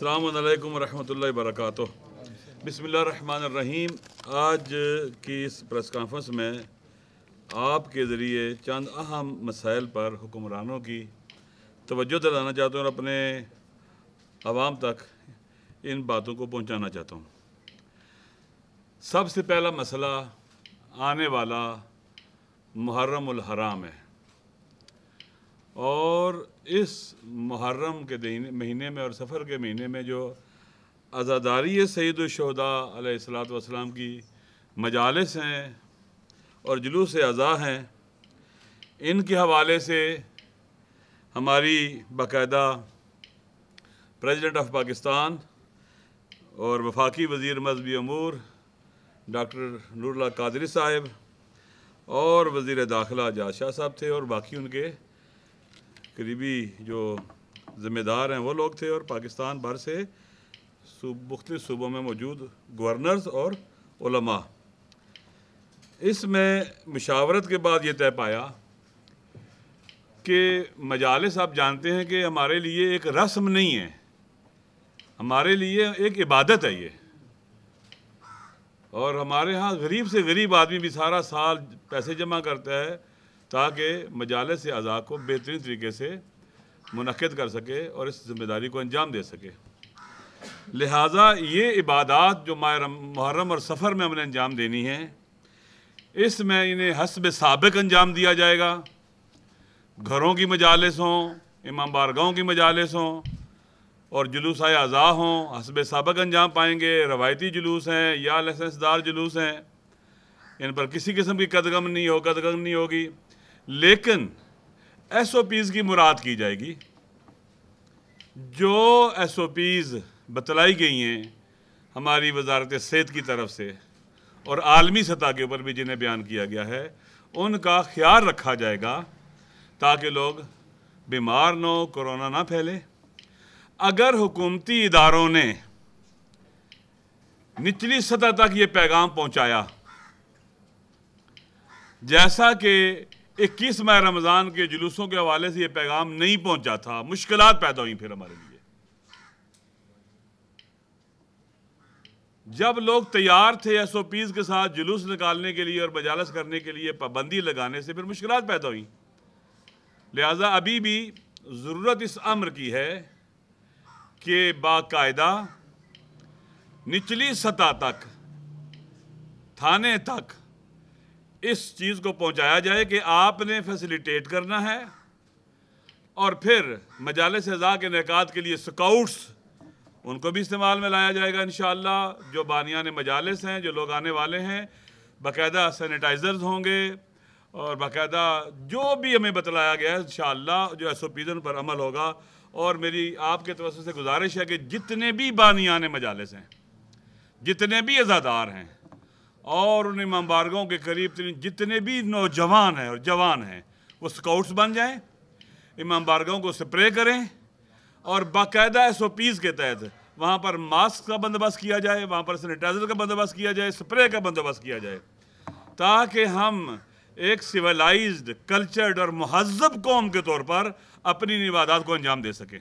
अल्लाम वरहमल वर्क बसमीम आज की इस प्रेस कॉन्फ्रेंस में आपके ज़रिए चंद अहम मसाइल पर हुक्मरानों की तोज्जो दिलाना चाहता हूँ और अपने आवाम तक इन बातों को पहुँचाना चाहता हूँ सबसे पहला मसला आने वाला मुहर्रम हराम है और इस मुहर्रम के महीने में और सफ़र के महीने में जो आज़ादारी सैद शहदा वसलाम की मजालस हैं और जुलूस अज़ा हैं इनके हवाले से हमारी बाकायदा प्रेसिडेंट ऑफ पाकिस्तान और वफाकी वज़ी मजहबी अमूर डॉक्टर नूरला कादरी साहब और वज़ी दाखिला जाशाह साहब थे और बाकी उनके करीबी जो ज़िम्मेदार हैं वो लोग थे और पाकिस्तान भर से मुख्तु सूबों में मौजूद गवर्नर्स और इसमें मशावरत के बाद ये तय पाया कि मजालस आप जानते हैं कि हमारे लिए एक रस्म नहीं है हमारे लिए एक इबादत है ये और हमारे यहाँ गरीब से गरीब आदमी भी सारा साल पैसे जमा करता है ताकि मजालस अज़ा को बेहतरीन तरीके से मनद कर सके और इस जिम्मेदारी को अंजाम दे सके लिहाजा ये इबादत जो मुहर्रम और सफ़र में हमने अंजाम देनी है इसमें इन्हें हसब सबक अंजाम दिया जाएगा घरों की मजालस हों इमाम बारगाहों की मजालस हों और जुलूस अज़ा हों हसब सबक अंजाम पाएंगे रवायती जुलूस हैं या लाइसेंसदार जुलूस हैं इन पर किसी किस्म की कदगम नहीं हो कदगम नहीं होगी लेकिन एस ओ पीज़ की मुराद की जाएगी जो एस ओ पीज़ बतलाई गई हैं हमारी वजारत सेहत की तरफ से और आलमी सतह के ऊपर भी जिन्हें बयान किया गया है उनका ख्याल रखा जाएगा ताकि लोग बीमार न हो कोरोना ना फैले अगर हुकूमती इदारों ने निचली सतह तक ये पैगाम पहुंचाया जैसा कि इक्कीस माह रमज़ान के जुलूसों के हवाले से ये पैगाम नहीं पहुंचा था मुश्किल पैदा हुई फिर हमारे लिए जब लोग तैयार थे एस ओ पीज़ के साथ जुलूस निकालने के लिए और बजालस करने के लिए पाबंदी लगाने से फिर मुश्किल पैदा हुई लिहाजा अभी भी ज़रूरत इस अम्र की है कि बाकायदा निचली सतह तक थाने तक इस चीज़ को पहुंचाया जाए कि आपने फैसिलिटेट करना है और फिर मजालस अज़ा के इनका के लिए स्काउट्स उनको भी इस्तेमाल में लाया जाएगा इन जो बानियान मजालस हैं जो लोग आने वाले हैं बाकायदा सैनिटाइज़र्स होंगे और बाकायदा जो भी हमें बतलाया गया है इन जो एस ओ पर अमल होगा और मेरी आपके तवसत से गुजारिश है कि जितने भी बानियान मजालस हैं जितने भी अज़ादार हैं और उन इमाम बारगों के करीब तरीन जितने भी नौजवान हैं और जवान हैं वो स्काउट्स बन जाएं इमाम बारगों को स्प्रे करें और बाकायदा एस ओ पीज़ के तहत वहाँ पर मास्क का बंदोबस्त किया जाए वहाँ पर सैनिटाइज़र का बंदोबस्त किया जाए स्प्रे का बंदोबस्त किया जाए ताकि हम एक सिविलाइज्ड कल्चर्ड और महजब कौम के तौर पर अपनी निवादात को अंजाम दे सकें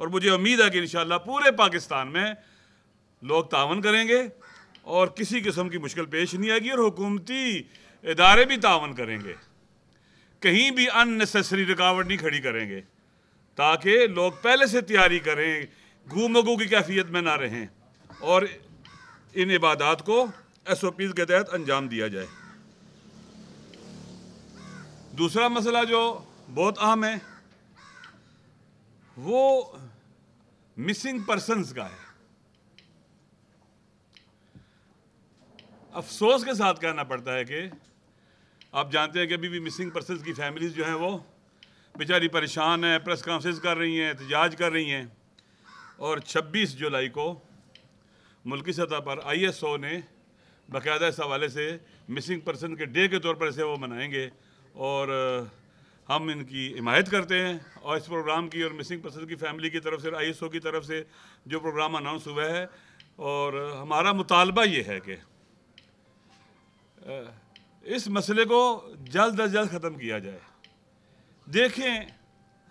और मुझे उम्मीद है कि इन पूरे पाकिस्तान में लोग तावन करेंगे और किसी किस्म की मुश्किल पेश नहीं आएगी और हुकूमती इदारे भी तावन करेंगे कहीं भी अननेसेसरी रुकावट नहीं खड़ी करेंगे ताकि लोग पहले से तैयारी करें घूम की कैफियत में ना रहें और इन इबादात को एस ओ पीज़ के तहत अंजाम दिया जाए दूसरा मसला जो बहुत अहम है वो मिसिंग पर्सनस का है अफसोस के साथ कहना पड़ता है कि आप जानते हैं कि अभी भी मिसिंग पर्सन की फैमिलीज जो हैं वो बेचारी परेशान हैं प्रेस कॉन्फ्रेंस कर रही हैं एहतजाज कर रही हैं और 26 जुलाई को मुल्की सतह पर आईएसओ ने बाकायदा इस हवाले से मिसिंग पर्सन के डे के तौर पर इसे वो मनाएंगे और हम इनकी हिमायत करते हैं और इस प्रोग्राम की और मिसिंग पर्सन की फैमिली की तरफ से आई की तरफ से जो प्रोग्राम अनाउंस हुआ है और हमारा मुतालबा ये है कि इस मसले को जल्द अज जल्द ख़त्म किया जाए देखें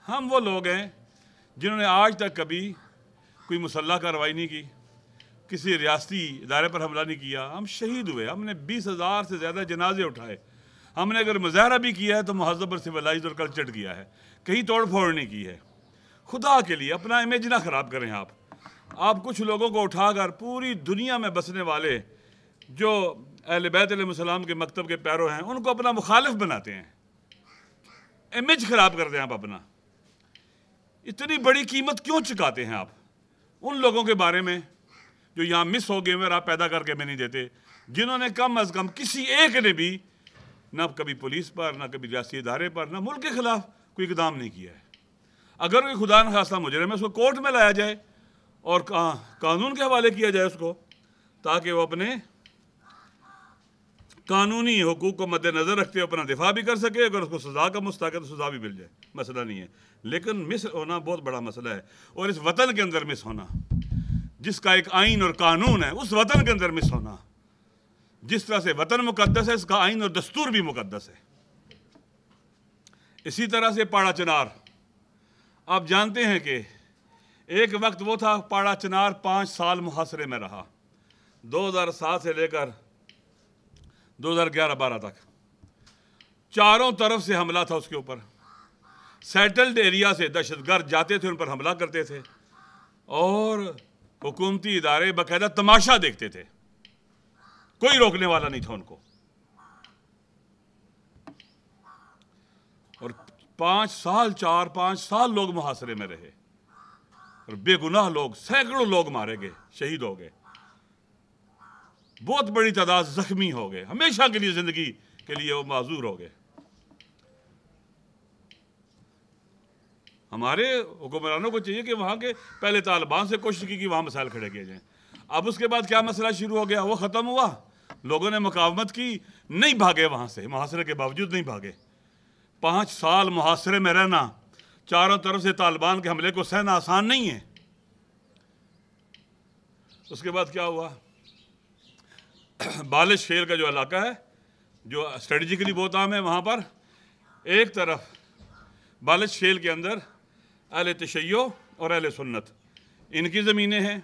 हम वो लोग हैं जिन्होंने आज तक कभी कोई मुसल्ह कार्रवाई नहीं की किसी रियासती इदारे पर हमला नहीं किया हम शहीद हुए हमने बीस हज़ार से ज़्यादा जनाजे उठाए हमने अगर मुजाहरा भी किया है तो महजब और सिविलाइज और कल्चर किया है कहीं तोड़ फोड़ नहीं की है खुदा के लिए अपना इमेज ना ख़राब करें आप आप कुछ लोगों को उठाकर पूरी दुनिया में बसने वाले जो अहल बैतम के मकतब के पैरो हैं उनको अपना मुखालिफ बनाते हैं इमेज ख़राब करते हैं आप अपना इतनी बड़ी कीमत क्यों चुकाते हैं आप उन लोगों के बारे में जो यहाँ मिस हो गए और आप पैदा करके मैं नहीं देते जिन्होंने कम अज़ कम किसी एक ने भी ना कभी पुलिस पर ना कभी रियासी इदारे पर ना मुल्क के ख़िलाफ़ कोई इकदाम नहीं किया है अगर कोई खुदा न खासा मुझे में उसको कोर्ट में लाया जाए और कहा कानून के हवाले किया जाए उसको ताकि वो अपने कानूनी हकूक़ को मद्देनज़र रखते हुए अपना दिफा भी कर सके अगर उसको सज़ा का मुस्ताक है तो सज़ा भी मिल जाए मसला नहीं है लेकिन मिस होना बहुत बड़ा मसला है और इस वतन के अंदर मिस होना जिसका एक आइन और कानून है उस वतन के अंदर मिस होना जिस तरह से वतन मुकदस है इसका आइन और दस्तूर भी मुकदस है इसी तरह से पाड़ा चनार आप जानते हैं कि एक वक्त वो था पाड़ा चनार पाँच साल मुहासरे में रहा सात से लेकर ग्यारह बारह तक चारों तरफ से हमला था उसके ऊपर सेटल्ड एरिया से दहशतगर्द जाते थे उन पर हमला करते थे और हुकूमती इदारे बाकायदा तमाशा देखते थे कोई रोकने वाला नहीं था उनको और पांच साल चार पांच साल लोग मुहासरे में रहे और बेगुनाह लोग सैकड़ों लोग मारे गए शहीद हो गए बहुत बड़ी तादाद जख्मी हो गए हमेशा के लिए ज़िंदगी के लिए वो माजूर हो गए हमारे हुक्मरानों को चाहिए कि वहाँ के पहले तालिबान से कोशिश की कि वहाँ मसाइल खड़े किए जाए अब उसके बाद क्या मसला शुरू हो गया वो ख़त्म हुआ लोगों ने मकावमत की नहीं भागे वहाँ से मुहासरे के बावजूद नहीं भागे पाँच साल मुहासरे में रहना चारों तरफ से तालिबान के हमले को सहना आसान नहीं है उसके बाद क्या हुआ बालिश खेल का जो इलाका है जो स्ट्रेटिकली बहुत आम है वहाँ पर एक तरफ बालिश खेल के अंदर अहल तशैयो और अहल सुन्नत इनकी ज़मीनें हैं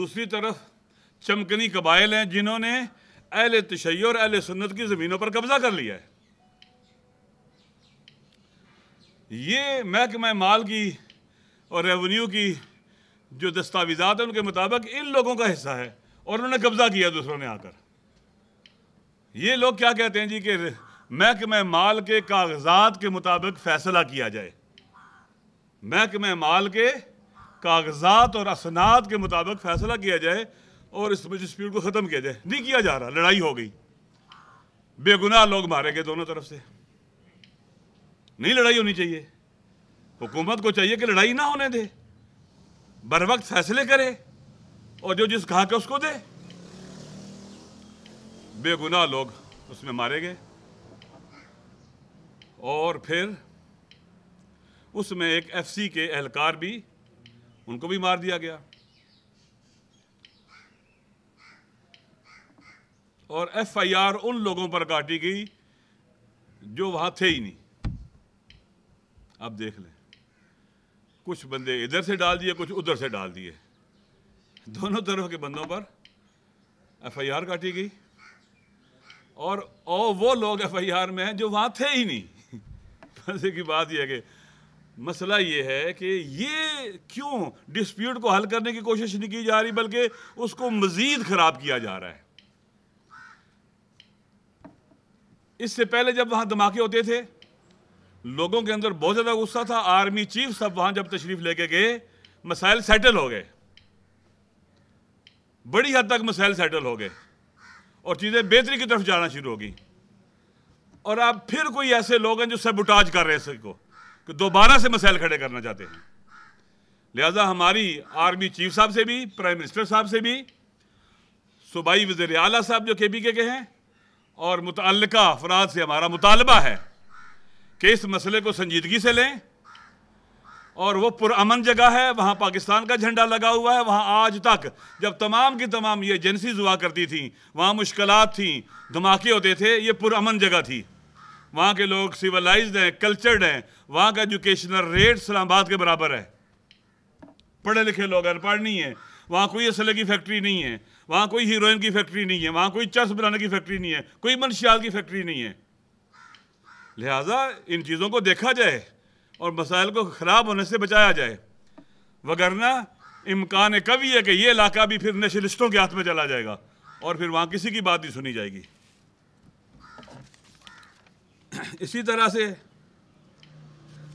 दूसरी तरफ चमकनी कबाइल हैं जिन्होंने अहल तशैयो और अहल सुन्नत की ज़मीनों पर कब्ज़ा कर लिया है ये महकमा माल की और रेवन्यू की जो दस्तावेज़ात है उनके मुताबिक इन लोगों का हिस्सा है और उन्होंने कब्जा किया दूसरों ने आकर ये लोग क्या कहते हैं जी कि महकमे माल के कागजात के मुताबिक फैसला किया जाए महकमे माल के कागजात और असनाद के मुताबिक फैसला किया जाए और इस डिस्प्यूट को ख़त्म किया जाए नहीं किया जा रहा लड़ाई हो गई बेगुनाह लोग मारे गए दोनों तरफ से नहीं लड़ाई होनी चाहिए हुकूमत को चाहिए कि लड़ाई ना होने दे बर वक्त फैसले करे और जो जिस कहा के उसको दे बेगुनाह लोग उसमें मारे गए और फिर उसमें एक एफसी के एहलकार भी उनको भी मार दिया गया और एफआईआर उन लोगों पर काटी गई जो वहां थे ही नहीं अब देख लें कुछ बंदे इधर से डाल दिए कुछ उधर से डाल दिए दोनों तरफ के बंदों पर एफआईआर काटी गई और ओ वो लोग एफआईआर में हैं जो वहाँ थे ही नहीं मजे की बात यह है कि मसला ये है कि ये क्यों डिस्प्यूट को हल करने की कोशिश नहीं की जा रही बल्कि उसको मज़ीद ख़राब किया जा रहा है इससे पहले जब वहाँ धमाके होते थे लोगों के अंदर बहुत ज़्यादा गुस्सा था आर्मी चीफ सब वहाँ जब तशरीफ़ लेके गए मसाइल सेटल हो गए बड़ी हद तक मसाइल सेटल हो गए और चीज़ें बेहतरी की तरफ जाना शुरू होगी और आप फिर कोई ऐसे लोग हैं जो सबुटाज कर रहे हैं इसको कि दोबारा से मसाइल खड़े करना चाहते हैं लिहाजा हमारी आर्मी चीफ साहब से भी प्राइम मिनिस्टर साहब से भी सूबाई वजीर अला साहब जो के पी के के हैं और मुतल अफराद से हमारा मुतालबा है कि इस मसले को संजीदगी से लें और वो पुरान जगह है वहाँ पाकिस्तान का झंडा लगा हुआ है वहाँ आज तक जब तमाम की तमाम ये एजेंसीज हुआ करती थी वहाँ मुश्किल थी धमाके होते थे ये पुरान जगह थी वहाँ के लोग सिविलाइज हैं कल्चर्ड हैं वहाँ का एजुकेशनल रेट इस्लामाबाद के बराबर है पढ़े लिखे लोग अनपढ़ नहीं है वहाँ कोई असले की फैक्ट्री नहीं है वहाँ कोई हीरोइन की फैक्ट्री नहीं है वहाँ कोई चर्च बनाने की फैक्ट्री नहीं है कोई मनशियाल की फैक्ट्री नहीं है लिहाजा इन चीज़ों को देखा जाए और मसाइल को ख़राब होने से बचाया जाए वगरना इम्कान कवी है कि ये इलाका भी फिर नेशनलिस्टों के हाथ में चला जाएगा और फिर वहाँ किसी की बात नहीं सुनी जाएगी इसी तरह से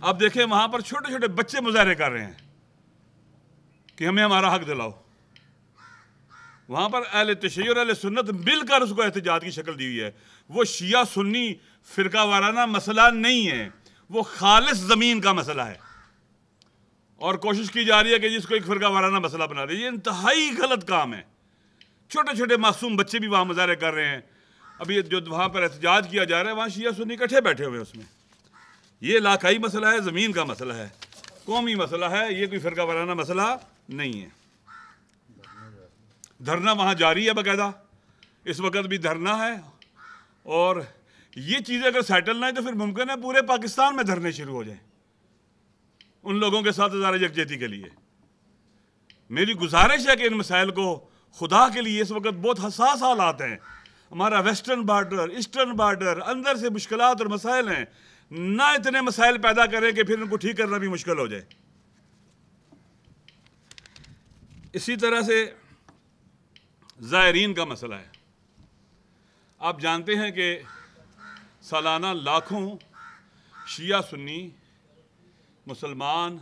आप देखें वहाँ पर छोटे छोटे बच्चे मुजाहरे कर रहे हैं कि हमें हमारा हक दिलाओ वहाँ पर अहल तशी अल सुन्नत मिलकर उसको एहतजाज की शक्ल दी हुई है वो शिया सुन्नी फ़िरका वाराना मसला नहीं है वो खालिश ज़मीन का मसला है और कोशिश की जा रही है कि जिसको एक फिरका वाराना मसला बना दे ये इंतहाई गलत काम है छोटे छोटे मासूम बच्चे भी वहाँ मुजाहरे कर रहे हैं अभी जो वहाँ पर एहतजाज किया जा रहा है वहाँ शिया सुन्नी इकट्ठे बैठे हुए उसमें ये इलाकाई मसला है ज़मीन का मसला है कौमी मसला है ये कोई फिरका वाराना मसला नहीं है धरना वहाँ जारी है बाकायदा इस वक्त भी धरना है और ये चीज़ें अगर सेटल ना है तो फिर मुमकिन है पूरे पाकिस्तान में धरने शुरू हो जाए उन लोगों के साथ हज़ार यकजहती के लिए मेरी गुजारिश है कि इन मसाइल को खुदा के लिए इस वक्त बहुत हसास हालात हैं हमारा वेस्टर्न बार्डर ईस्टर्न बार्डर अंदर से मुश्किल और मसाइल हैं ना इतने मसाइल पैदा करें कि फिर उनको ठीक करना भी मुश्किल हो जाए इसी तरह से ज़ायरीन का मसला है आप जानते हैं कि सालाना लाखों शिया सुन्नी मुसलमान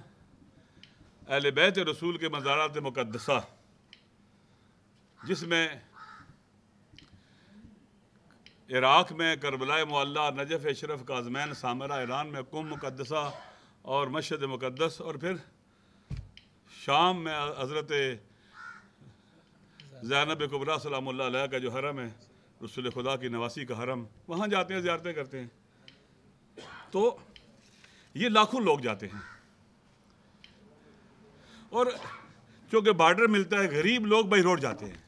अहल बैत रसूल के मज़ारात मुकदसा जिसमें इराक़ में करबला मल्ला Najaf Ashraf Kazmain Samarra Iran में कुम मुकदसा और मशद मुकदस और फिर शाम में हज़रत जैनब कुबरा सलाम का जो हरम है रसुल खुदा की नवासी का हरम वहाँ जाते हैं ज्यारतें करते हैं तो ये लाखों लोग जाते हैं और चूँकि बार्डर मिलता है गरीब लोग बाई रोड जाते हैं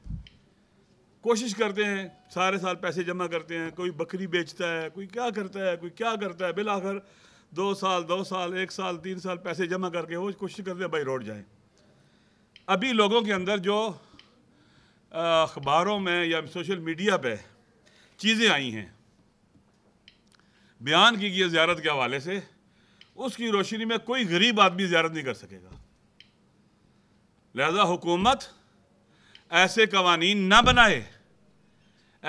कोशिश करते हैं सारे साल पैसे जमा करते हैं कोई बकरी बेचता है कोई क्या करता है कोई क्या करता है बिल दो साल दो साल एक साल तीन साल पैसे जमा करके वो कोशिश करते हैं बाई रोड जाएं अभी लोगों के अंदर जो अखबारों में या सोशल मीडिया पे चीज़ें आई हैं बयान की गई ज्यारत के हवाले से उसकी रोशनी में कोई गरीब आदमी ज्यारत नहीं कर सकेगा लिहाजा हुकूमत ऐसे कवानीन ना बनाए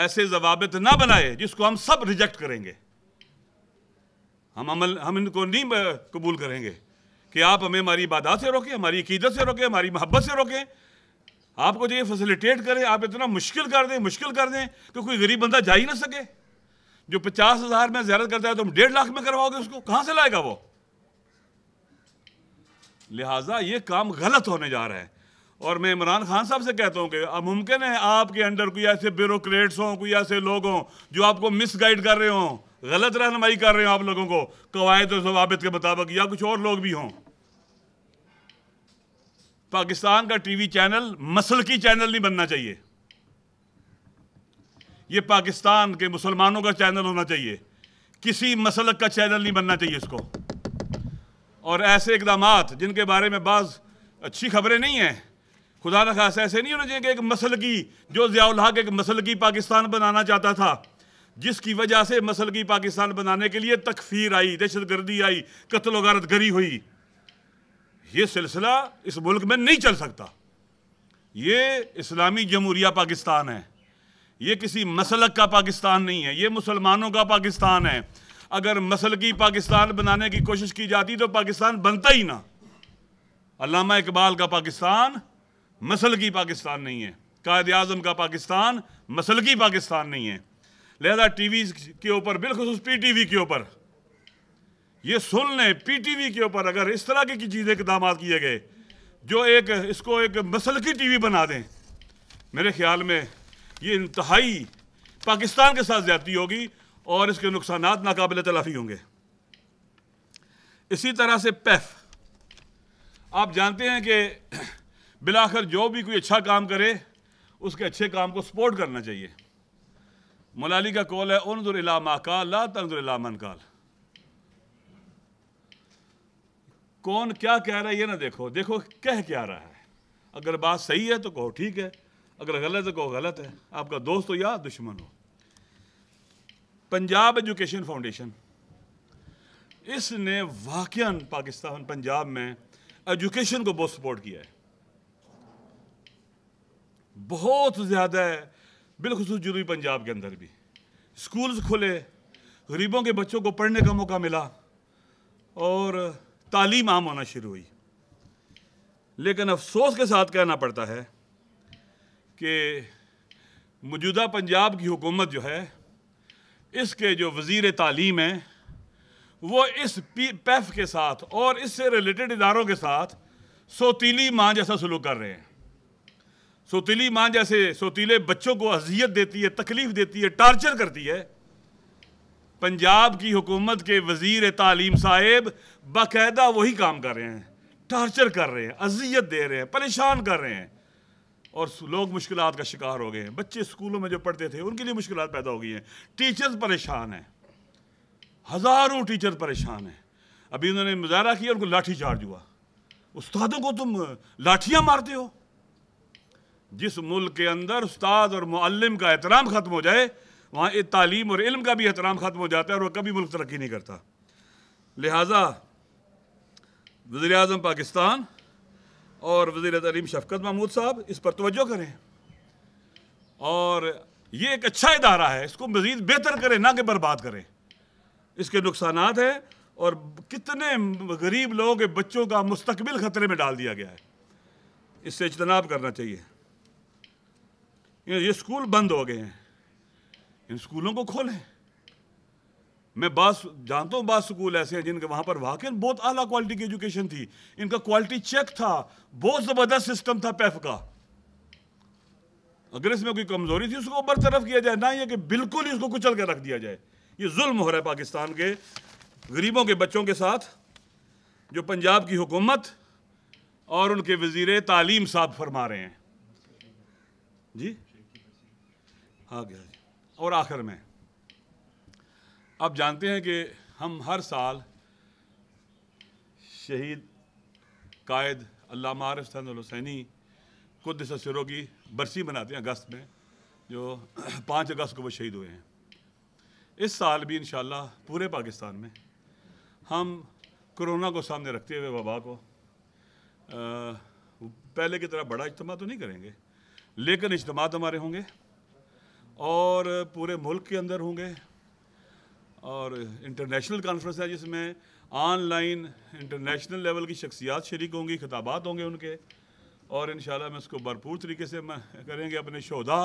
ऐसे जवाबत ना बनाए जिसको हम सब रिजेक्ट करेंगे हम अमल हम इनको नहीं कबूल करेंगे कि आप हमें हमारी इबादत से रोकें हमारी अकीदत से रोकें हमारी मोहब्बत से रोकें आपको जो ये फैसिलिटेट करें आप इतना मुश्किल कर दें मुश्किल कर दें कि कोई गरीब बंदा जा ही ना सके जो पचास हज़ार में ज्यादा करता है तो हम डेढ़ लाख में करवाओगे उसको कहाँ से लाएगा वो लिहाजा ये काम गलत होने जा रहा है और मैं इमरान खान साहब से कहता हूँ कि अब मुमकिन है आपके अंडर कोई ऐसे ब्यूरोक्रेट्स हों कोई ऐसे लोग हों जो आपको मिस गाइड कर रहे हों गलत रहनमाई कर रहे हो आप लोगों को कवायद और जवाबित के मुताबिक या कुछ और लोग भी हों पाकिस्तान का टीवी चैनल मसल की चैनल नहीं बनना चाहिए यह पाकिस्तान के मुसलमानों का चैनल होना चाहिए किसी मसल का चैनल नहीं बनना चाहिए इसको और ऐसे इकदाम जिनके बारे में बाज़ अच्छी खबरें नहीं हैं खुदा न खास ऐसे नहीं होना चाहिए कि एक मसल की जो ज़ियाउल हक एक मसल की पाकिस्तान बनाना चाहता था जिसकी वजह से मसल की पाकिस्तान बनाने के लिए तकफीर आई दहशत गर्दी आई कत्ल वारत गरी हुई ये सिलसिला इस मुल्क में नहीं चल सकता ये इस्लामी जमहूरिया पाकिस्तान है ये किसी मसलक का पाकिस्तान नहीं है ये मुसलमानों का पाकिस्तान है अगर मसल की पाकिस्तान बनाने की कोशिश की जाती तो पाकिस्तान बनता ही ना अलामा इकबाल का पाकिस्तान मसल की पाकिस्तान नहीं है कायद अजम का पाकिस्तान मसल की पाकिस्तान नहीं है लिहाजा टी वी के ऊपर बिलखसूस पी टी वी के ऊपर ये सुन लें पीटीवी के ऊपर अगर इस तरह की चीज़ें इकदाम किए गए जो एक इसको एक मसल की टी वी बना दें मेरे ख्याल में ये इंतहाई पाकिस्तान के साथ ज्यादती होगी और इसके नुकसान नाकबिल तलाफी होंगे इसी तरह से पैफ e आप जानते हैं कि बिलाखर जो भी कोई अच्छा काम करे उसके अच्छे काम को सपोर्ट करना चाहिए मलाली का कॉल है उनजुर इला माकाल ला तंजुर इला मनकाल कौन क्या कह रहा है ये ना देखो देखो कह क्या रहा है अगर बात सही है तो कहो ठीक है अगर गलत है तो कहो गलत है आपका दोस्त हो या दुश्मन हो पंजाब एजुकेशन फाउंडेशन इसने वाकन पाकिस्तान पंजाब में एजुकेशन को बहुत सपोर्ट किया है बहुत ज़्यादा है बिलखसूस जुनूबी पंजाब के अंदर भी स्कूल्स खुले गरीबों के बच्चों को पढ़ने का मौका मिला और तालीम आम होना शुरू हुई लेकिन अफसोस के साथ कहना पड़ता है कि मौजूदा पंजाब की हुकूमत जो है इसके जो वज़ी तालीम हैं वो इस पी पैफ के साथ और इससे रिलेटेड इदारों के साथ सोतीली माँ जैसा सलूक कर रहे हैं सोतीली माँ जैसे सोतीले बच्चों को अजियत देती है तकलीफ़ देती है टार्चर करती है पंजाब की हुकूमत के वज़ीर तालीम साहेब बाकायदा वही काम कर रहे हैं टार्चर कर रहे हैं अजियत दे रहे हैं परेशान कर रहे हैं और लोग मुश्किल का शिकार हो गए हैं बच्चे स्कूलों में जो पढ़ते थे उनके लिए मुश्किल पैदा हो गई हैं टीचर्स परेशान हैं हज़ारों टीचर परेशान हैं अभी उन्होंने मुजाहरा किया उनको लाठी चार्ज हुआ उस्तादों को तुम लाठियाँ मारते हो जिस मुल्क के अंदर उस्ताद और मुअल्लम का एहतराम ख़त्म हो जाए वहाँ तालीम और इल्म का भी एहतराम ख़त्म हो जाता है और वह कभी मुल्क तरक्की नहीं करता लिहाजा वज़ी अजम पाकिस्तान और वज़ी तलीम शफकत महमूद साहब इस पर तोज्जो करें और ये एक अच्छा इदारा है इसको मज़ीद बेहतर करें ना कि बर्बाद करें इसके नुकसान हैं और कितने गरीब लोगों के बच्चों का मुस्तबिल ख़तरे में डाल दिया गया है इससे इजतनाब करना चाहिए ये स्कूल बंद हो गए हैं इन स्कूलों को खोलें मैं बास जानता हूँ बास स्कूल ऐसे हैं जिनके वहाँ पर वाकई बहुत आला क्वालिटी की एजुकेशन थी इनका क्वालिटी चेक था बहुत ज़बरदस्त सिस्टम था पैफ e का अगर इसमें कोई कमज़ोरी थी उसको बरतरफ किया जाए ना ये कि बिल्कुल ही उसको कुचल के रख दिया जाए ये जुल्म हो रहा है पाकिस्तान के गरीबों के बच्चों के साथ जो पंजाब की हुकूमत और उनके वजीर तालीम साहब फरमा रहे हैं जी हाँ क्या और आखिर में आप जानते हैं कि हम हर साल शहीद कायद अल्लामा आरिफ हसन हुसैनी की बरसी मनाते हैं अगस्त में जो पाँच अगस्त को वो शहीद हुए हैं इस साल भी इन पूरे पाकिस्तान में हम कोरोना को सामने रखते हुए वबा को आ, पहले की तरह बड़ा इज्तम तो नहीं करेंगे लेकिन इज्तम हमारे होंगे और पूरे मुल्क के अंदर होंगे और इंटरनेशनल कॉन्फ्रेंस है जिसमें ऑनलाइन इंटरनेशनल लेवल की शख्सियात शरीक होंगी खिताबात होंगे उनके और इन मैं इसको भरपूर तरीके से करेंगे अपने शोधा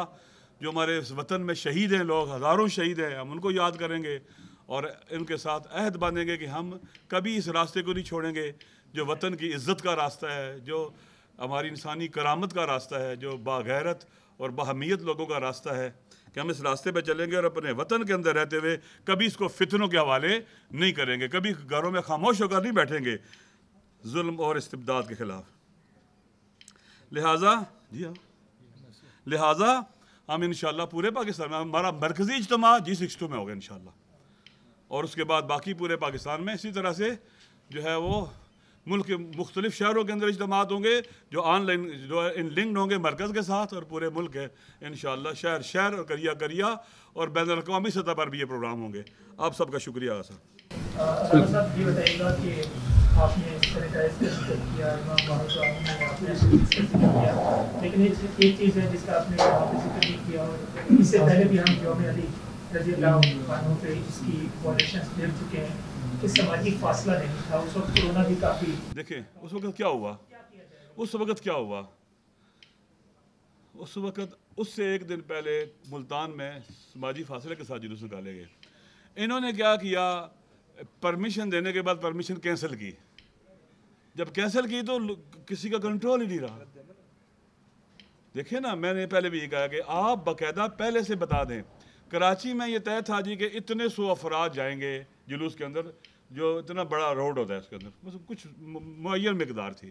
जो हमारे वतन में शहीद हैं लोग हज़ारों शहीद हैं हम उनको याद करेंगे और इनके साथ अहद बांधेंगे कि हम कभी इस रास्ते को नहीं छोड़ेंगे जो वतन की इज़्ज़त का रास्ता है जो हमारी इंसानी करामत का रास्ता है जो बागैरत और बाहमीत लोगों का रास्ता है कि हम इस रास्ते पर चलेंगे और अपने वतन के अंदर रहते हुए कभी इसको फितनों के हवाले नहीं करेंगे कभी घरों में खामोश होकर नहीं बैठेंगे जुल्म और इस्तबदाद के ख़िलाफ़ लिहाजा जी हाँ लिहाजा हम इन पूरे पाकिस्तान में हमारा मरकज़ी इजतम जी सिक्स में होगा इन और उसके बाद बाकी पूरे पाकिस्तान में इसी तरह से जो है वो मुल्क के मुख्तलिफ शहरों के अंदर इजतम होंगे जो ऑनलाइन जो इन लिंक्ड होंगे मरकज़ के साथ और पूरे मुल्क है इन शहर शहर और करिया करिया और बैन अवी सतह पर भी ये प्रोग्राम होंगे आप सबका शुक्रिया सर इससे पहले भी हम किया चुके हैं देखे उस वक्त क्या हुआ उस वक्त क्या हुआ उस वक्त उससे एक दिन पहले मुल्तान में समाजी फासले के साथ जुलूस निकाले गए इन्होंने क्या किया परमिशन देने के बाद परमिशन कैंसिल की जब कैंसिल की तो किसी का कंट्रोल ही नहीं रहा देखिए ना मैंने पहले भी ये कहा कि आप बकायदा पहले से बता दें कराची में ये तय था जी कि इतने सौ अफराद जाएंगे जुलूस के अंदर जो इतना बड़ा रोड होता है उसके अंदर बस कुछ मुन मकदार थी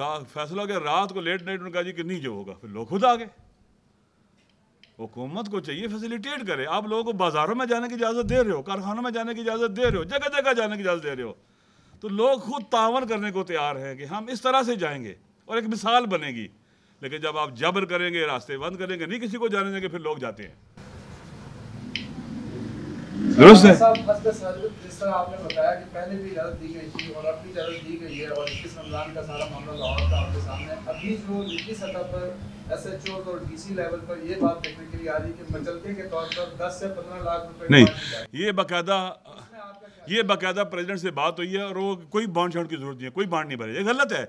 रात फैसला किया गया रात को लेट नाइट कहा जी कि नहीं जो होगा फिर लोग खुद आ गए हुकूमत को चाहिए फैसिलिटेट करे आप लोगों को बाज़ारों में जाने की इजाज़त दे रहे हो कारखानों में जाने की इजाज़त दे रहे हो जगह जगह जाने की इजाज़त दे रहे हो तो लोग खुद तावन करने को तैयार हैं कि हम इस तरह से जाएंगे और एक मिसाल बनेगी लेकिन जब आप जबर करेंगे रास्ते बंद करेंगे नहीं किसी को जाने देंगे फिर लोग जाते हैं दुरुस्त है ये से नहीं ये बाकायदा ये बाकायदा से बात हुई है और वो कोई बॉन्ड छोड़ की जरूरत नहीं है कोई बॉन्ड नहीं भरे ये गलत है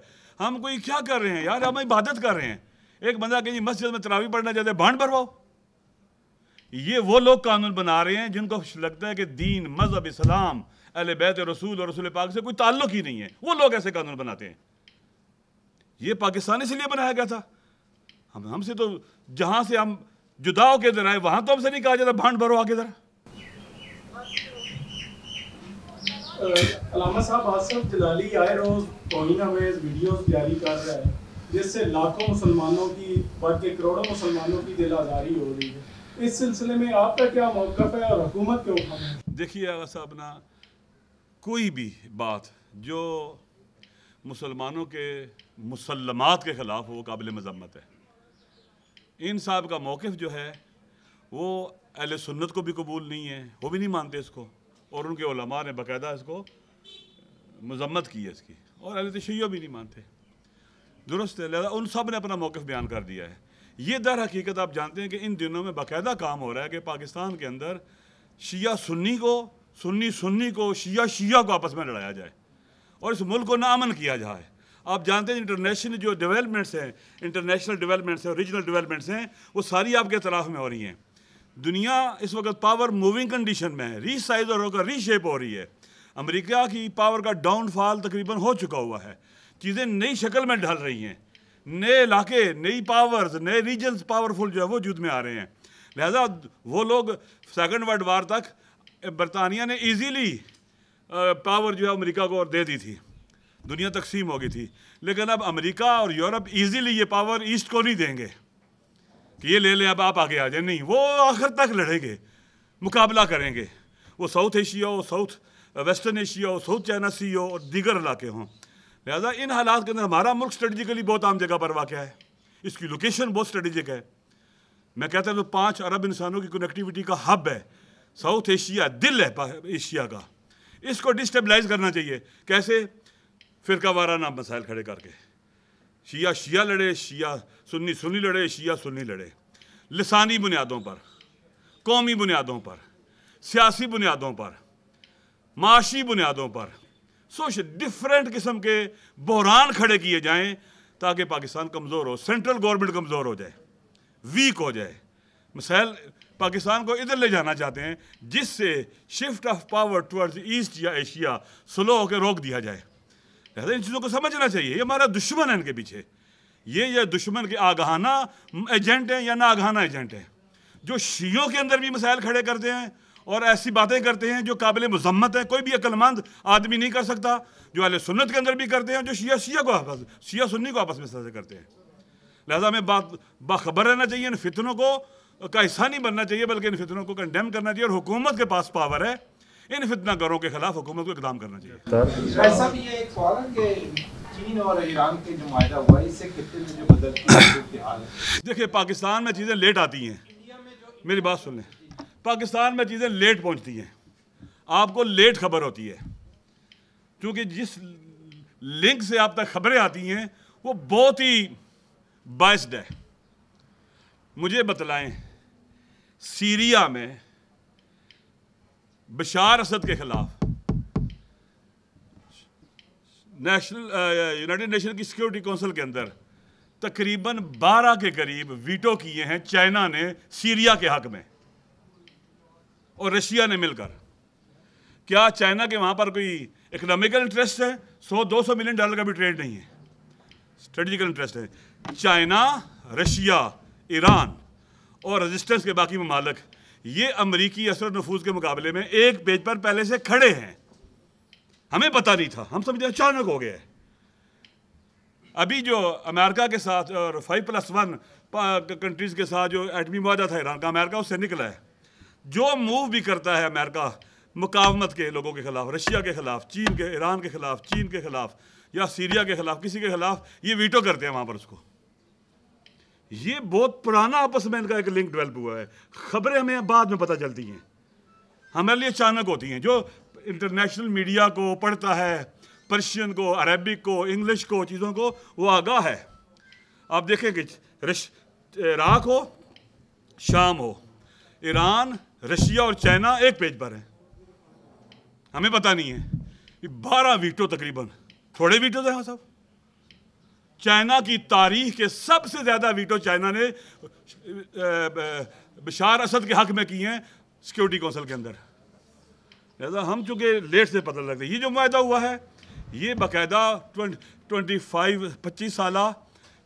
हम कोई क्या कर रहे हैं यार हम इबादत कर रहे हैं एक बंदा कहीं मस्जिद में तनावी पढ़ना चाहते हैं बॉन्ड भरवाओ ये वो लोग कानून बना रहे हैं जिनको लगता है कि दीन मजहब इस्लाम अल बैत रसूल और रसूल पाक से कोई ताल्लुक ही नहीं है वो लोग ऐसे कानून बनाते हैं ये पाकिस्तान इसलिए बनाया गया था हम हमसे तो जहां से हम जुदा होकर इधर आए वहां तो हमसे नहीं कहा जाता भांड भरो आगे इधर साहब जलाली आए रोज में वीडियोस जारी कर रहा है जिससे लाखों मुसलमानों की बल्कि करोड़ों मुसलमानों की दिल आजारी हो रही है इस सिलसिले में आपका क्या मौकफ है और हुकूमत के है देखिए आगा साहब ना कोई भी बात जो मुसलमानों के मुसलमात के ख़िलाफ़ वो काबिल मजम्मत है इन साहब का मौक़ जो है वो अहल सुन्नत को भी कबूल नहीं है वो भी नहीं मानते इसको और उनके उलमा ने बायदा इसको मजम्मत की है इसकी और अहल तशैय भी नहीं मानते दुरुस्त है लिहाजा उन सब ने अपना मौक़ बयान कर दिया है ये दर हकीकत आप जानते हैं कि इन दिनों में बाकायदा काम हो रहा है कि पाकिस्तान के अंदर शिया सुन्नी को सुन्नी सुन्नी को शिया शिया को आपस में लड़ाया जाए और इस मुल्क को नामन किया जाए आप जानते हैं इंटरनेशनल जो डेवलपमेंट्स हैं इंटरनेशनल डेवलपमेंट्स हैं रीजनल डेवलपमेंट्स हैं वो सारी आपके तलाफ में हो रही हैं दुनिया इस वक्त पावर मूविंग कंडीशन में है रीसाइज और होकर रीशेप हो रही है अमेरिका की पावर का डाउनफॉल तकरीबन हो चुका हुआ है चीज़ें नई शक्ल में ढल रही हैं नए इलाके नई पावर्स नए रीजन्स पावरफुल जो है वो युद्ध में आ रहे हैं लिहाजा वो लोग सेकंड वर्ल्ड वार तक बरतानिया ने इजीली पावर जो है अमेरिका को और दे दी थी दुनिया तकसीम हो गई थी लेकिन अब अमेरिका और यूरोप इजीली ये पावर ईस्ट को नहीं देंगे कि ये ले लें अब आप आगे आ जाए नहीं वो आखिर तक लड़ेंगे मुकाबला करेंगे वो साउथ एशिया हो साउथ वेस्टर्न एशिया हो साउथ चाइना सी हो और दीगर इलाके हों लिहाजा इन हालात के अंदर हमारा मुल्क स्ट्रेटिकली बहुत आम जगह पर वाक़ है इसकी लोकेशन बहुत स्ट्रेटिजिक है मैं कहता हूँ तो पाँच अरब इंसानों की कनेक्टिविटी का हब है साउथ एशिया दिल है एशिया का इसको डिस्टेबलाइज करना चाहिए कैसे फिरका वाराना मसाइल खड़े करके शिया शिया लड़े शिया सुन्नी सुन्नी लड़े शिया सुन्नी लड़े लसानी बुनियादों पर कौमी बुनियादों पर सियासी बुनियादों पर माशी बुनियादों पर सोच डिफरेंट किस्म के बहरान खड़े किए जाएं ताकि पाकिस्तान कमज़ोर हो सेंट्रल गवर्नमेंट कमज़ोर हो जाए वीक हो जाए मिसाइल पाकिस्तान को इधर ले जाना चाहते हैं जिससे shift of power towards east या एशिया स्लो होकर रोक दिया जाए लिहाजा इन चीज़ों को समझना चाहिए ये हमारा दुश्मन है इनके पीछे ये ये दुश्मन के आगहाना एजेंट हैं या ना आगहाना एजेंट हैं जो शीयों के अंदर भी मसाइल खड़े करते हैं और ऐसी बातें करते हैं जो काबिल मजम्मत हैं कोई भी अक्लमंद आदमी नहीं कर सकता जो अल सुन्नत के अंदर भी करते हैं जो शिया शिया को आपस शिया सुन्नी को आपस में सजा करते हैं लिहाजा हमें बात बाखबर रहना चाहिए इन फितनों को का हिस्सा नहीं बनना चाहिए बल्कि इन फितनों को कंडेम करना चाहिए और हुकूमत के पास पावर है इन फितना घरों के खिलाफ हुकूमत को इकदाम करना चाहिए ऐसा भी एक सवाल है कि चीन और ईरान के जो हुआ इससे कितने में जो बदल देखिए पाकिस्तान में चीज़ें लेट आती हैं मेरी बात सुन लें पाकिस्तान में चीज़ें लेट पहुंचती हैं आपको लेट खबर होती है क्योंकि जिस लिंक से आप तक खबरें आती हैं वो बहुत ही बाइस्ड है मुझे बतलाएं सीरिया में बशार असद के खिलाफ नेशनल यूनाइटेड नेशन की सिक्योरिटी काउंसिल के अंदर तकरीबन 12 के करीब वीटो किए हैं चाइना ने सीरिया के हक में और रशिया ने मिलकर क्या चाइना के वहाँ पर कोई इकोनॉमिकल इंटरेस्ट है 100-200 मिलियन डॉलर का भी ट्रेड नहीं है स्ट्रेटिजिकल इंटरेस्ट है चाइना रशिया ईरान और रजिस्टेंस के बाकी ममालक ये अमरीकी असर नफूज के मुकाबले में एक पेज पर पहले से खड़े हैं हमें पता नहीं था हम समझे अचानक हो गया अभी जो अमेरिका के साथ और फाइव प्लस वन कंट्रीज़ के साथ जो एटमी वादा था ईरान का अमेरिका उससे निकला है जो मूव भी करता है अमेरिका मुकामत के लोगों के ख़िलाफ़ रशिया के ख़िलाफ़ चीन के ईरान के ख़िलाफ़ चीन के ख़िलाफ़ या सीरिया के ख़िलाफ़ किसी के ख़िलाफ़ ये वीटो करते हैं वहाँ पर उसको ये बहुत पुराना आपस में इनका एक लिंक डेवलप हुआ है खबरें हमें बाद में पता चलती हैं हमारे लिए अचानक होती हैं जो इंटरनेशनल मीडिया को पढ़ता है पर्शियन को अरबिक को इंग्लिश को चीज़ों को वो आगाह है आप देखें रश इराक हो शाम हो ईरान रशिया और चाइना एक पेज पर है हमें पता नहीं है कि बारह वीटो तकरीबन थोड़े वीटो थे तो हाँ सब चाइना की तारीख के सबसे ज़्यादा वीटो चाइना ने बशार असद के हक में किए हैं सिक्योरिटी काउंसिल के अंदर लिहाजा हम चूँकि लेट से पता लग रही ये जो माहा हुआ है ये बाकायदा ट्वेंटी ट्वेंटी फाइव पच्चीस साल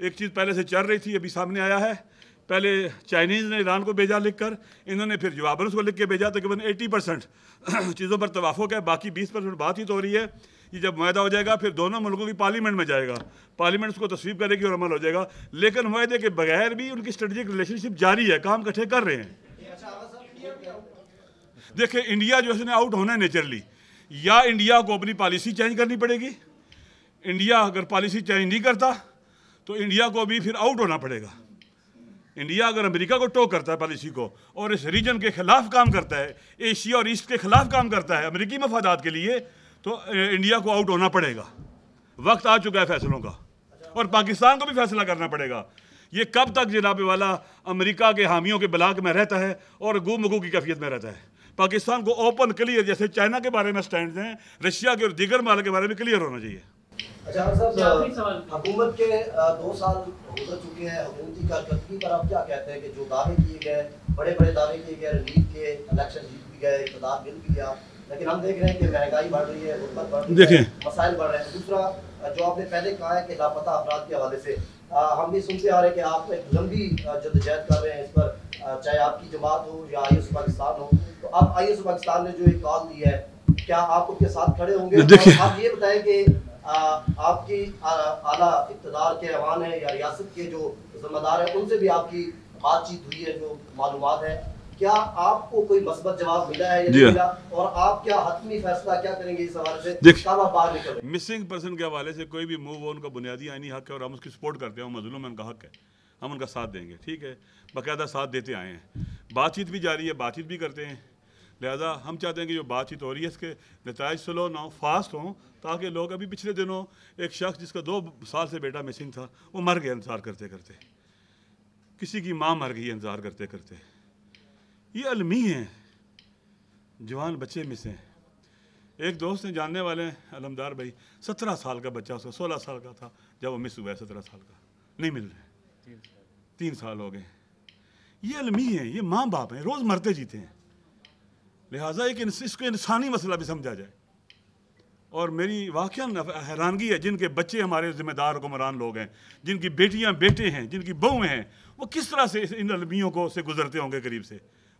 एक चीज़ पहले से चल रही थी अभी सामने आया है पहले चाइनीज़ ने ईरान को भेजा लिख कर इन्होंने फिर जवाबन उसको लिख के भेजा तकरीबन तो एटी परसेंट चीज़ों पर तवाफ़ है बाकी बीस परसेंट बात ही तो हो रही है ये जब माहा हो जाएगा फिर दोनों मुल्कों की पार्लियामेंट में जाएगा पार्लियामेंट उसको तस्वीर करेगी और अमल हो जाएगा लेकिन माहे के बगैर भी उनकी स्ट्रेटिक रिलेशनशिप जारी है काम इकट्ठे कर रहे हैं देखिए इंडिया जो है आउट होना है नेचरली या इंडिया को अपनी पॉलिसी चेंज करनी पड़ेगी इंडिया अगर पॉलिसी चेंज नहीं करता तो इंडिया को भी फिर आउट होना पड़ेगा इंडिया अगर अमेरिका को टो करता है पॉलिसी को और इस रीजन के खिलाफ काम करता है एशिया और ईस्ट के खिलाफ काम करता है अमरीकी मफादात के लिए तो इंडिया को आउट होना पड़ेगा वक्त आ चुका है फैसलों का और पाकिस्तान को भी फैसला करना पड़ेगा ये कब तक जनाबे वाला अमेरिका के हामियों के ब्लाक में रहता है और गुमगू की कैफियत में रहता है पाकिस्तान को ओपन क्लियर जैसे चाइना के बारे में स्टैंड हैं रशिया के और दीगर माल के बारे में क्लियर होना चाहिए अच्छा, हुकूमत के दो साल गुजर चुके हैं हुकूमती कारकर्दगी पर आप क्या कहते हैं कि जो दावे किए गए बड़े बड़े दावे किए गए रिलीफ के इलेक्शन जीत भी गए इकतदार मिल भी गया लेकिन हम देख रहे हैं कि महंगाई बढ़ रही है गुर्बत बढ़ रही है मसाइल बढ़ रहे हैं दूसरा जो आपने पहले कहा है कि लापता अफराद के हवाले से हम भी सुनते आ रहे हैं कि आप एक लंबी जदोजहद कर रहे हैं इस पर चाहे आपकी जमात हो या आई पाकिस्तान हो तो आप आई पाकिस्तान ने जो एक कॉल दी है क्या आप उसके साथ खड़े होंगे आप ये बताएं कि आपकी आला इकतदार के रवान है या रियासत के जो जिम्मेदार है उनसे भी आपकी बातचीत हुई है जो मालूम है क्या आपको कोई जवाब मिला है जी हाँ। मिला और आप क्या हतमी फैसला क्या करेंगे इस हवाले से मिसिंग पर्सन के हवाले से कोई भी मूव हो उनका बुनियादी आईनी हक है और हम उसकी सपोर्ट करते हैं मजलूम उनका हक है हम उनका साथ देंगे ठीक है बाकायदा साथ देते आए हैं बातचीत भी जारी है बातचीत भी करते हैं लिहाजा हम चाहते हैं कि जो बातचीत हो रही है इसके नतज स्लो ना हो फास्ट हों ताकि लोग अभी पिछले दिनों एक शख्स जिसका दो साल से बेटा मिसिंग था वो मर गया इंतज़ार करते करते किसी की माँ मर गई इंतज़ार करते करते ये अलमी हैं जवान बच्चे मिस हैं एक दोस्त हैं जानने वाले हैं अलमदार भाई सत्रह साल का बच्चा उसका सोलह साल का था जब वो मिस हुआ है सत्रह साल का नहीं मिल रहे तीन साल हो गए ये अलमी हैं ये माँ बाप हैं रोज़ मरते जीते हैं लिहाजा एक इसको इंसानी मसला भी समझा जाए और मेरी वाक़ हैरानगी है जिनके बच्चे हमारे ज़िम्मेदार हुक्मरान लोग हैं जिनकी बेटियाँ बेटे हैं जिनकी बहुएँ हैं वो किस तरह से इन अलमियों को से गुजरते होंगे करीब से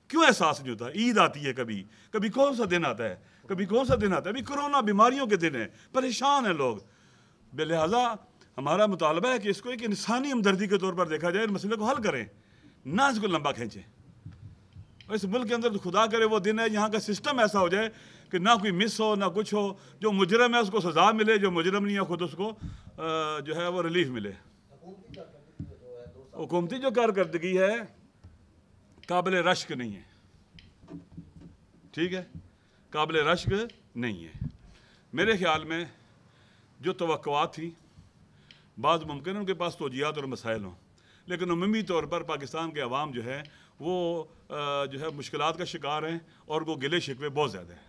क्यों एहसास नहीं होता ईद आती है कभी कभी कौन सा दिन आता है कभी कौन सा दिन आता है अभी कोरोना बीमारियों के दिन है परेशान हैं लोग लिहाजा हमारा मुतालबा है कि इसको एक इंसानी हमदर्दी के तौर पर देखा जाए इन मसले को हल करें ना इसको लंबा खींचें इस मुल्क के अंदर तो खुदा करे वो दिन है यहाँ का सिस्टम ऐसा हो जाए कि ना कोई मिस हो ना कुछ हो जो मुजरम है उसको सज़ा मिले जो मुजरम नहीं है ख़ुद उसको जो है वो रिलीफ मिले हुकूमती जो कारकर्दगी है काबिल रश्क नहीं है ठीक है काबिल रश्क नहीं है मेरे ख्याल में जो तो थी बाद मुमकिन उनके पास तोजियात और मसाइल हों लेकिन उमूमी तौर पर पाकिस्तान के अवाम जो है वो जो है मुश्किल का शिकार हैं और वो गिले शिकवे बहुत ज़्यादा हैं